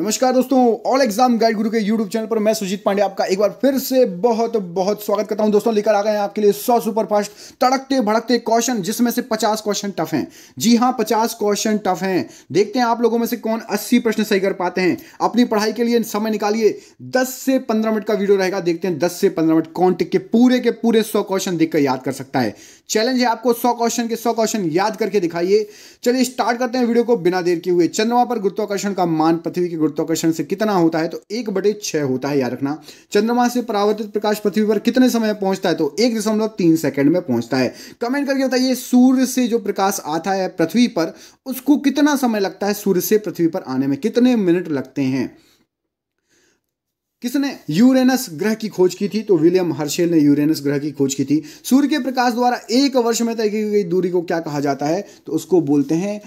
नमस्कार दोस्तों all exam guide गुरु के यूट्यूब चैनल पर मैं सुजीत पांडे आपका एक बार फिर से बहुत बहुत स्वागत करता हूं दोस्तों लेकर आ गए हैं आपके लिए 100 सुपर फास्ट तड़कते भड़कते क्वेश्चन जिसमें से 50 क्वेश्चन टफ हैं जी हां 50 क्वेश्चन टफ हैं देखते हैं आप लोगों में से कौन अस्सी प्रश्न सही कर पाते हैं अपनी पढ़ाई के लिए समय निकालिए दस से पंद्रह मिनट का वीडियो रहेगा देखते हैं दस से पंद्रह मिनट कौन टिक के पूरे के पूरे सौ क्वेश्चन देखकर याद कर सकता है चैलेंज है आपको सौ क्वेश्चन के सौ क्वेश्चन याद करके दिखाइए चलिए स्टार्ट करते हैं वीडियो को बिना देर के हुए चंद्रमा पर गुरुत्वाकर्षण का मान पृथ्वी के गुरुत्वाकर्षण से कितना होता है तो एक बटे छः होता है याद रखना चंद्रमा से परावर्तित प्रकाश पृथ्वी पर कितने समय पहुंचता है तो एक दशमलव तीन सेकेंड में पहुंचता है कमेंट करके बताइए सूर्य से जो प्रकाश आता है पृथ्वी पर उसको कितना समय लगता है सूर्य से पृथ्वी पर आने में कितने मिनट लगते हैं किसने यूरेनस ग्रह की खोज की थी तो विलियम हर्शेल ने यूरेनस ग्रह की खोज की थी सूर्य के प्रकाश द्वारा एक वर्ष में तय की गई दूरी को क्या कहा जाता है तो उसको बोलते हैं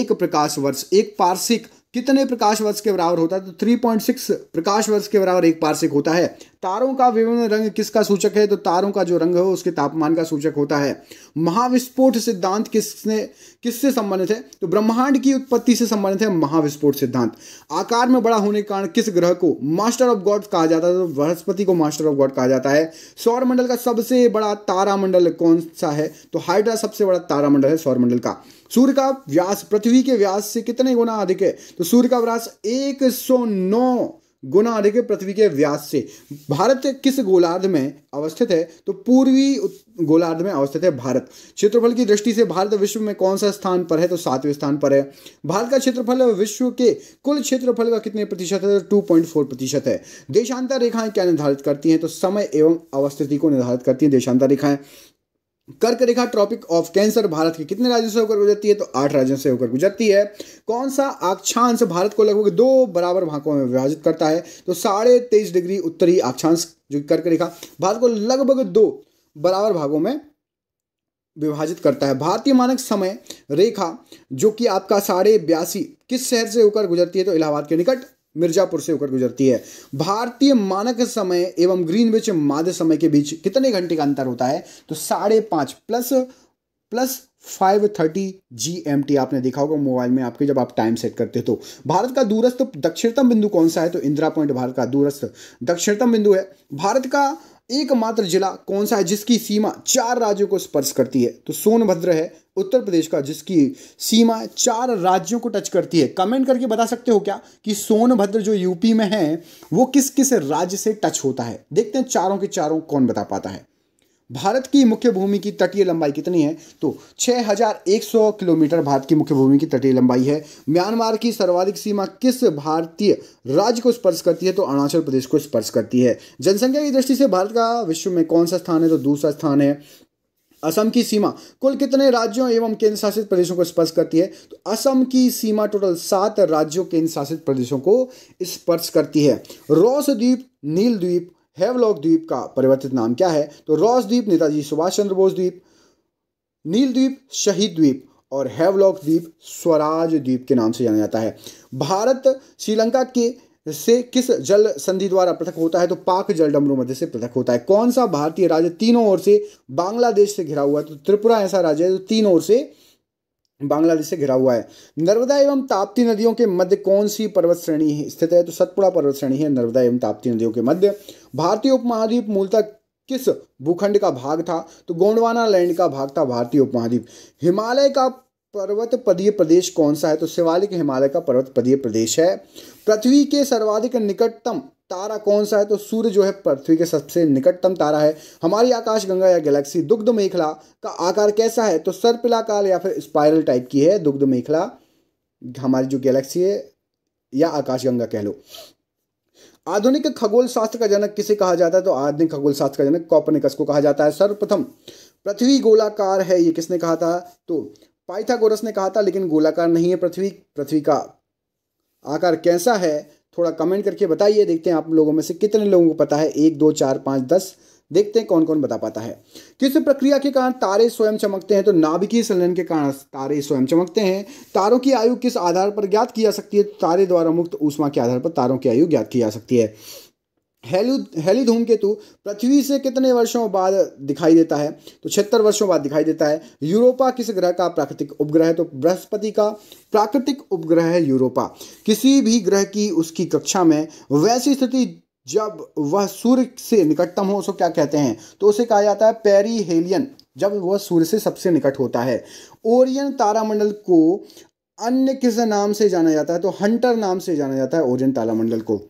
एक प्रकाश वर्ष एक पार्शिक कितने प्रकाश वर्ष के बराबर होता है तो 3.6 प्रकाश वर्ष के बराबर एक पार्सिक होता है तारों का विभिन्न रंग किसका सूचक है तो तारों का जो रंग है उसके तापमान का सूचक होता है महाविस्फोट सिद्धांत किसने किससे संबंधित है तो ब्रह्मांड की उत्पत्ति से संबंधित है महाविस्फोट सिद्धांत आकार में बड़ा होने के कारण किस ग्रह को मास्टर ऑफ गॉड कहा जाता है तो बृहस्पति को मास्टर ऑफ गॉड कहा जाता है मंडल का सबसे बड़ा तारामंडल कौन सा है तो हाइड्रा सबसे बड़ा तारामंडल है मंडल का सूर्य का व्यास पृथ्वी के व्यास से कितने गुना अधिक है तो सूर्य का व्यास 109 गुना अधिक है पृथ्वी के व्यास से भारत किस गोलार्ध में अवस्थित है तो पूर्वी गोलार्ध में अवस्थित है भारत क्षेत्रफल की दृष्टि से भारत विश्व में कौन सा स्थान पर है तो सातवें स्थान पर है भारत का क्षेत्रफल विश्व के कुल क्षेत्रफल का कितने प्रतिशत है टू तो पॉइंट फोर प्रतिशत है देशांतर रेखाएं क्या निर्धारित करती हैं तो समय एवं अवस्थिति को निर्धारित करती हैं देशांतर रेखाएं कर्क रेखा ट्रॉपिक ऑफ कैंसर भारत के कितने राज्यों से होकर गुजरती है तो आठ राज्यों से होकर गुजरती है कौन सा अक्षांश भारत को लगभग दो बराबर भागों में विभाजित करता है तो साढ़े तेईस डिग्री उत्तरी अक्षांश जो कर्क रेखा भारत को लगभग दो बराबर भागों में विभाजित करता है भारतीय मानक समय रेखा जो कि आपका साढ़े बयासी किस शहर से होकर गुजरती है तो इलाहाबाद के निकट मिर्जापुर से होकर गुजरती है भारतीय मानक समय एवं ग्रीनविच माध्य समय के बीच कितने घंटे का अंतर होता है तो साढ़े पाँच plus plus five thirty G M T आपने देखा होगा मोबाइल में आपके जब आप टाइम सेट करते हो तो भारत का दूरस्थ दक्षिणतम बिंदु कौन सा है तो इंदिरा पॉइंट भारत का दूरस्थ दक्षिणतम बिंदु है भारत का एकमात्र जिला कौन सा है जिसकी सीमा चार राज्यों को स्पर्श करती है तो सोनभद्र है उत्तर प्रदेश का जिसकी सीमा चार राज्यों को टच करती है कमेंट करके बता सकते हो क्या कि सोनभद्र जो यूपी में है वो किस किस राज्य से टच होता है देखते हैं चारों के चारों कौन बता पाता है भारत की मुख्य भूमि की तटीय लंबाई कितनी है तो 6,100 किलोमीटर भारत की मुख्य भूमि की तटीय लंबाई है म्यांमार की सर्वाधिक सीमा किस भारतीय राज्य को स्पर्श करती है तो अरुणाचल प्रदेश को स्पर्श करती है जनसंख्या की दृष्टि से भारत का विश्व में कौन सा स्थान है तो दूसरा स्थान है असम की सीमा कुल कितने राज्यों एवं केंद्र शासित प्रदेशों को स्पर्श करती है तो असम की सीमा टोटल सात राज्यों केंद्र शासित प्रदेशों को स्पर्श करती है रोस द्वीप नील द्वीप हेवलॉक द्वीप का परिवर्तित नाम क्या है तो रॉस द्वीप नेताजी सुभाष चंद्र बोस द्वीप नील द्वीप शहीद द्वीप और हेवलॉक द्वीप स्वराज द्वीप के नाम से जाना जाता है भारत श्रीलंका के से किस जल संधि द्वारा पृथक होता है तो पाक जल डमरू मध्य से पृथक होता है कौन सा भारतीय राज्य तीनों ओर से बांग्लादेश से घिरा हुआ है तो त्रिपुरा ऐसा राज्य है जो तीन ओर से बांग्लादेश से घिरा हुआ है नर्मदा एवं ताप्ती नदियों के मध्य कौन सी पर्वत श्रेणी स्थित है तो सतपुड़ा पर्वत श्रेणी है नर्मदा एवं ताप्ती नदियों के मध्य भारतीय उपमहाद्वीप मूलतः किस भूखंड का भाग था तो गोंडवाना लैंड का भाग था भारतीय उपमहाद्वीप हिमालय का पर्वत पदीय प्रदेश कौन सा है तो शिवालिक हिमालय का पर्वत पदीय प्रदेश है पृथ्वी के सर्वाधिक निकटतम तारा कौन सा है तो सूर्य जो है पृथ्वी के सबसे निकटतम तारा है हमारी आकाश गंगा या गैलेक्सी दुग्ध मेखला का आकार कैसा है तो सर्पिलाकार या फिर स्पाइरल टाइप की है दुग्ध मेखला हमारी जो गैलेक्सी है या आकाशगंगा कह लो आधुनिक खगोल शास्त्र का जनक किसे कहा जाता है तो आधुनिक खगोल शास्त्र का जनक कॉपनिकस को कहा जाता है सर्वप्रथम पृथ्वी गोलाकार है ये किसने कहा था तो पाइथागोरस ने कहा था लेकिन गोलाकार नहीं है पृथ्वी पृथ्वी का आकार कैसा है थोड़ा कमेंट करके बताइए देखते हैं आप लोगों में से कितने लोगों को पता है एक दो चार पाँच दस देखते हैं कौन कौन बता पाता है किस प्रक्रिया के कारण तारे स्वयं चमकते हैं तो नाभिकीय संलयन के कारण तारे स्वयं चमकते हैं तारों की आयु किस आधार पर ज्ञात की जा सकती है तो तारे द्वारा मुक्त ऊष्मा के आधार पर तारों की आयु ज्ञात की जा सकती है हेलु हेली धूमकेतु पृथ्वी से कितने वर्षों बाद दिखाई देता है तो छिहत्तर वर्षों बाद दिखाई देता है यूरोपा किस ग्रह का प्राकृतिक उपग्रह है तो बृहस्पति का प्राकृतिक उपग्रह है यूरोपा किसी भी ग्रह की उसकी कक्षा में वैसी स्थिति जब वह सूर्य से निकटतम हो उसको क्या कहते हैं तो उसे कहा जाता है पेरीहेलियन जब वह सूर्य से सबसे निकट होता है ओरियन तारामंडल को अन्य किस नाम से जाना जाता है तो हंटर नाम से जाना जाता है ओरियन तारामंडल को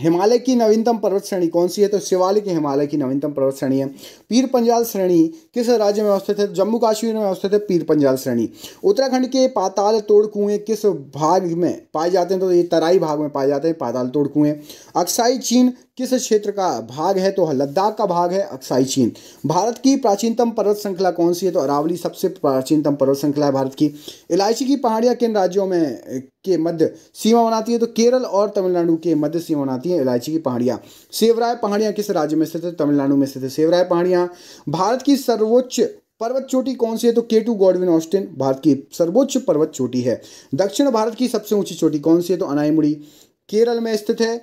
हिमालय की नवीनतम पर्वत श्रेणी कौन सी है तो शिवालिक हिमालय की नवीनतम पर्वत श्रेणी है पीर पंजाल श्रेणी किस राज्य में अवस्थित है जम्मू कश्मीर में अवस्थित है पीर पंजाल श्रेणी उत्तराखंड के पाताल तोड़ कुएं किस भाग में पाए जाते हैं तो ये तराई भाग में पाए जाते हैं पाताल तोड़ कुएं अक्साई चीन किस क्षेत्र का भाग है तो लद्दाख का भाग है अक्साई चीन भारत की प्राचीनतम पर्वत श्रृंखला कौन सी है तो अरावली सबसे प्राचीनतम पर्वत श्रृंखला है भारत की इलायची की पहाड़ियाँ किन राज्यों में के मध्य सीमा बनाती है तो केरल और तमिलनाडु के मध्य सीमा बनाती है इलायची की पहाड़ियाँ सेवराय पहाड़ियाँ किस राज्य में स्थित है तमिलनाडु में स्थित है सेवराय पहाड़ियाँ भारत की सर्वोच्च पर्वत चोटी कौन सी है तो केटू गॉडविन ऑस्टिन भारत की सर्वोच्च पर्वत चोटी है दक्षिण भारत की सबसे ऊंची चोटी कौन सी है तो अनाईमुड़ी केरल में स्थित है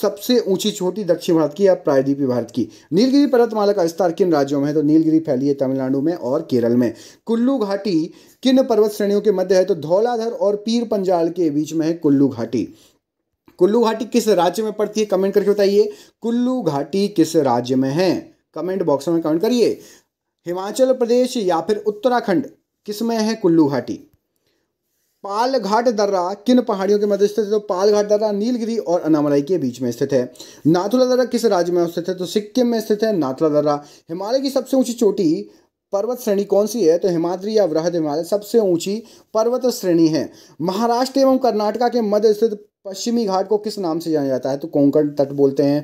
सबसे ऊंची चोटी दक्षिण भारत की या प्रायद्वीपी भारत की नीलगिरी पर्वतमाला का विस्तार किन राज्यों में है तो नीलगिरी फैली है तमिलनाडु में और केरल में कुल्लू घाटी किन पर्वत श्रेणियों के मध्य है तो धौलाधर और पीर पंजाल के बीच में है कुल्लू घाटी कुल्लू घाटी किस राज्य में पड़ती है कमेंट करके बताइए कुल्लू घाटी किस राज्य में है कमेंट बॉक्स में कमेंट करिए हिमाचल प्रदेश या फिर उत्तराखंड किस में है कुल्लू घाटी पालघाट दर्रा किन पहाड़ियों के मध्य स्थित है तो पालघाट दर्रा नीलगिरी और अनामलाई के बीच में स्थित है नाथुला दर्रा किस राज्य में स्थित है तो सिक्किम में स्थित है नाथुला दर्रा हिमालय की सबसे ऊंची चोटी पर्वत श्रेणी कौन सी है तो हिमाद्री या वृहद हिमालय सबसे ऊंची पर्वत श्रेणी है महाराष्ट्र एवं कर्नाटका के मध्य स्थित पश्चिमी घाट को किस नाम से जाना जाता है तो कोंकण तट बोलते हैं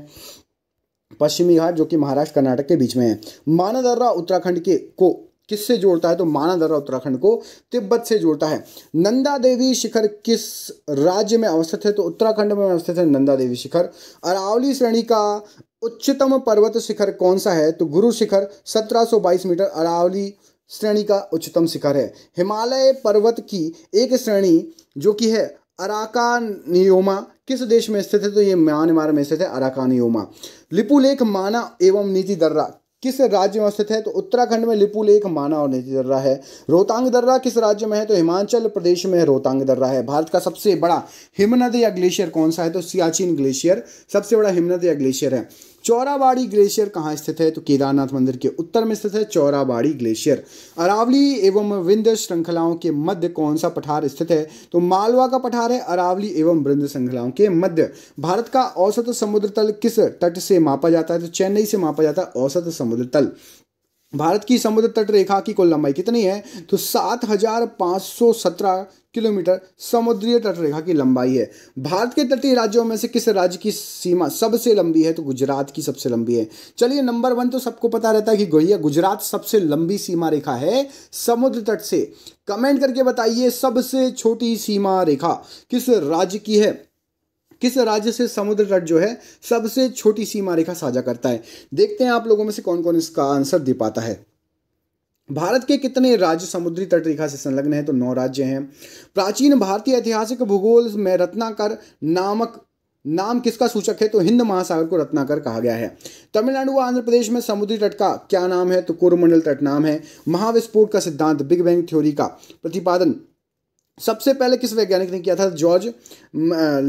पश्चिमी घाट जो कि महाराष्ट्र कर्नाटक के बीच में है मानदर्रा उत्तराखंड के को किससे जोड़ता है तो मानादरा उत्तराखंड को तिब्बत से जोड़ता है नंदा देवी शिखर किस राज्य में अवस्थित है तो उत्तराखंड में अवस्थित है नंदा देवी शिखर अरावली श्रेणी का उच्चतम पर्वत शिखर कौन सा है तो गुरु शिखर 1722 मीटर अरावली श्रेणी का उच्चतम शिखर है हिमालय पर्वत की एक श्रेणी जो कि है अराकानियोमा किस देश में स्थित है तो ये म्यांमार में स्थित है अराकानियोमा लिपुलेख माना एवं नीति दर्रा किस राज्य में स्थित है तो उत्तराखंड में लिपुल एक माना और नदी दर्रा है रोहतांग दर्रा किस राज्य में है तो हिमाचल प्रदेश में रोहतांग दर्रा है भारत का सबसे बड़ा हिमनद या ग्लेशियर कौन सा है तो सियाचिन ग्लेशियर सबसे बड़ा हिमनद या ग्लेशियर है चौराबाड़ी ग्लेशियर कहाँ स्थित है तो केदारनाथ मंदिर के उत्तर में स्थित है चौराबाड़ी ग्लेशियर अरावली एवं विंध्य श्रृंखलाओं के मध्य कौन सा पठार स्थित है तो मालवा का पठार है अरावली एवं वृंद श्रृंखलाओं के मध्य भारत का औसत समुद्र तल किस तट से मापा जाता है तो चेन्नई से मापा जाता है औसत समुद्र तल भारत की समुद्र तट रेखा की कुल लंबाई कितनी है तो 7,517 किलोमीटर समुद्रीय तट रेखा की लंबाई है भारत के तटीय राज्यों में से किस राज्य की सीमा सबसे लंबी है तो गुजरात की सबसे लंबी है चलिए नंबर वन तो सबको पता रहता है कि गुजरात सबसे लंबी सीमा रेखा है समुद्र तट से कमेंट करके बताइए सबसे छोटी सीमा रेखा किस राज्य की है किस राज्य से समुद्र तट जो है सबसे छोटी सीमा रेखा साझा करता है देखते हैं आप लोगों में से कौन कौन इसका आंसर दे पाता है भारत के कितने राज्य समुद्री तट रेखा से संलग्न है तो नौ राज्य हैं प्राचीन भारतीय ऐतिहासिक भूगोल में रत्नाकर नामक नाम किसका सूचक है तो हिंद महासागर को रत्नाकर कहा गया है तमिलनाडु व आंध्र प्रदेश में समुद्री तट का क्या नाम है तो कोरमंडल तट नाम है महाविस्फोट का सिद्धांत बिग बैंग थ्योरी का प्रतिपादन सबसे पहले किस वैज्ञानिक ने किया था जॉर्ज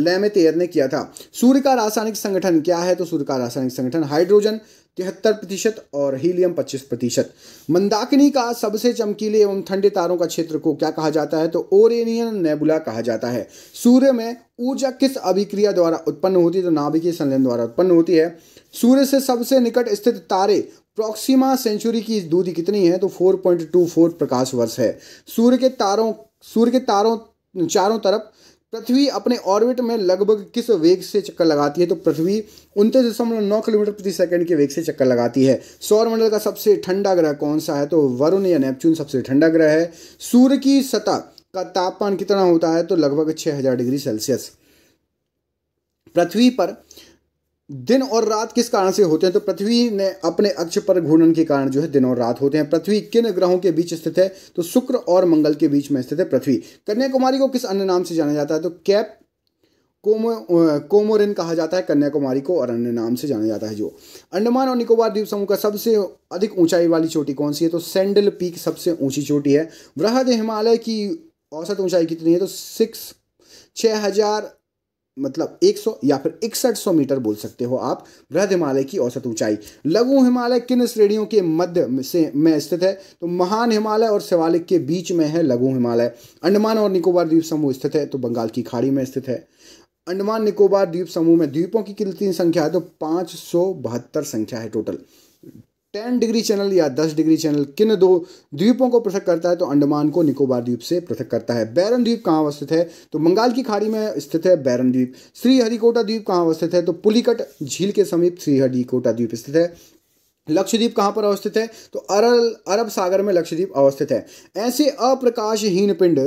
लेमेतेयर ने किया था सूर्य का रासायनिक संगठन क्या है तो सूर्य का रासायनिक संगठन हाइड्रोजन तिहत्तर प्रतिशत और हीलियम पच्चीस प्रतिशत मंदाकिनी का सबसे चमकीले एवं ठंडे तारों का क्षेत्र को क्या कहा जाता है तो ओरेनियन नेबुला कहा जाता है सूर्य में ऊर्जा किस अभिक्रिया द्वारा उत्पन्न होती है तो नाभिकीय संलयन द्वारा उत्पन्न होती है सूर्य से सबसे निकट स्थित तारे प्रोक्सीमा सेंचुरी की दूरी कितनी है तो 4.24 प्रकाश वर्ष है सूर्य के तारों सूर्य के तारों चारों तरफ पृथ्वी अपने ऑर्बिट में लगभग किस वेग से चक्कर लगाती है तो पृथ्वी उनतीस दशमलव नौ किलोमीटर प्रति सेकंड के वेग से चक्कर लगाती है सौरमंडल का सबसे ठंडा ग्रह कौन सा है तो वरुण या नेपच्यून सबसे ठंडा ग्रह है सूर्य की सतह का तापमान कितना होता है तो लगभग हजार डिग्री सेल्सियस पृथ्वी पर दिन और रात किस कारण से होते हैं तो पृथ्वी ने अपने अक्ष पर घूर्णन के कारण जो है दिन और रात होते हैं पृथ्वी किन ग्रहों के बीच स्थित है तो शुक्र और मंगल के बीच में स्थित है पृथ्वी कन्याकुमारी को किस अन्य नाम से जाना जाता है तो कैप कोमो कोमोरिन कहा जाता है कन्याकुमारी को और अन्य नाम से जाना जाता है जो अंडमान और निकोबार द्वीप समूह का सबसे अधिक ऊंचाई वाली चोटी कौन सी है तो सैंडल पीक सबसे ऊंची चोटी है वृहद हिमालय की औसत ऊंचाई कितनी है तो सिक्स छः हजार मतलब 100 या फिर इकसठ मीटर बोल सकते हो आप बृहद हिमालय की औसत ऊंचाई लघु हिमालय किन श्रेणियों के मध्य से में स्थित है तो महान हिमालय और शिवालिक के बीच में है लघु हिमालय अंडमान और निकोबार द्वीप समूह स्थित है तो बंगाल की खाड़ी में स्थित है अंडमान निकोबार द्वीप समूह में द्वीपों की कितनी संख्या है तो पाँच संख्या है टोटल टेन डिग्री चैनल या दस डिग्री चैनल किन दो द्वीपों को पृथक करता है तो अंडमान को निकोबार द्वीप से पृथक करता है बैरन द्वीप कहाँ अवस्थित है तो बंगाल की खाड़ी में स्थित है बैरन द्वीप श्रीहरिकोटा द्वीप कहाँ अवस्थित है तो पुलिकट झील के समीप श्रीहरिकोटा द्वीप स्थित है लक्षद्वीप कहाँ पर अवस्थित है तो अरल अरब सागर में लक्षद्वीप अवस्थित है ऐसे अप्रकाशहीन पिंड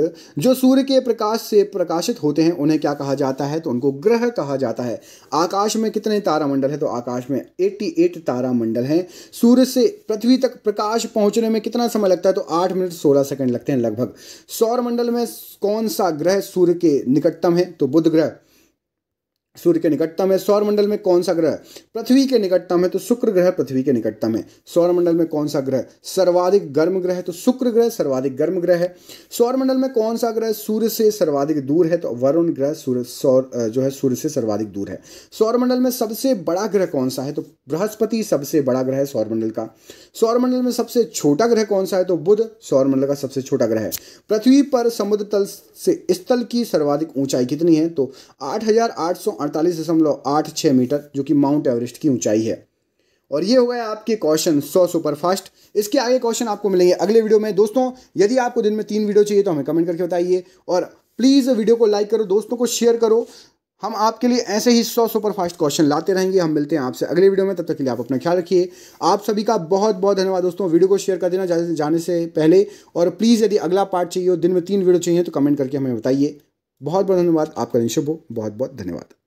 जो सूर्य के प्रकाश से प्रकाशित होते हैं उन्हें क्या कहा जाता है तो उनको ग्रह कहा जाता है आकाश में कितने तारामंडल है तो आकाश में 88 तारामंडल हैं सूर्य से पृथ्वी तक प्रकाश पहुंचने में कितना समय लगता है तो आठ मिनट सोलह सेकेंड लगते हैं लगभग सौरमंडल में कौन सा ग्रह सूर्य के निकटतम है तो बुध ग्रह सूर्य के निकटतम है सौरमंडल में कौन सा ग्रह पृथ्वी के निकटतम है तो शुक्र ग्रह पृथ्वी के निकटतम है सौरमंडल में कौन सा ग्रह सर्वाधिक गर्म ग्रह तो शुक्र ग्रह सर्वाधिक गर्म ग्रह है सौरमंडल में कौन सा ग्रह सूर्य से सर्वाधिक दूर है तो वरुण ग्रह सूर्य सौर जो है सूर्य से सर्वाधिक दूर है सौरमंडल में सबसे बड़ा ग्रह कौन सा है तो बृहस्पति सबसे बड़ा ग्रह है सौरमंडल का सौरमंडल में सबसे छोटा ग्रह कौन सा है तो बुध सौरमंडल का सबसे छोटा ग्रह है पृथ्वी पर समुद्र तल से स्थल की सर्वाधिक ऊंचाई कितनी है तो आठ अड़तालीस मीटर जो कि माउंट एवरेस्ट की ऊंचाई है और ये हो गए आपके क्वेश्चन सौ सुपर फास्ट इसके आगे क्वेश्चन आपको मिलेंगे अगले वीडियो में दोस्तों यदि आपको दिन में तीन वीडियो चाहिए तो हमें कमेंट करके बताइए और प्लीज़ वीडियो को लाइक करो दोस्तों को शेयर करो हम आपके लिए ऐसे ही सौ सुपर फास्ट क्वेश्चन लाते रहेंगे हम मिलते हैं आपसे अगले वीडियो में तब तक के लिए आप अपना ख्याल रखिए आप सभी का बहुत बहुत धन्यवाद दोस्तों वीडियो को शेयर कर देना जाने से पहले और प्लीज़ यदि अगला पार्ट चाहिए हो दिन में तीन वीडियो चाहिए तो कमेंट करके हमें बताइए बहुत बहुत धन्यवाद आपका दिन शुभ हो बहुत बहुत धन्यवाद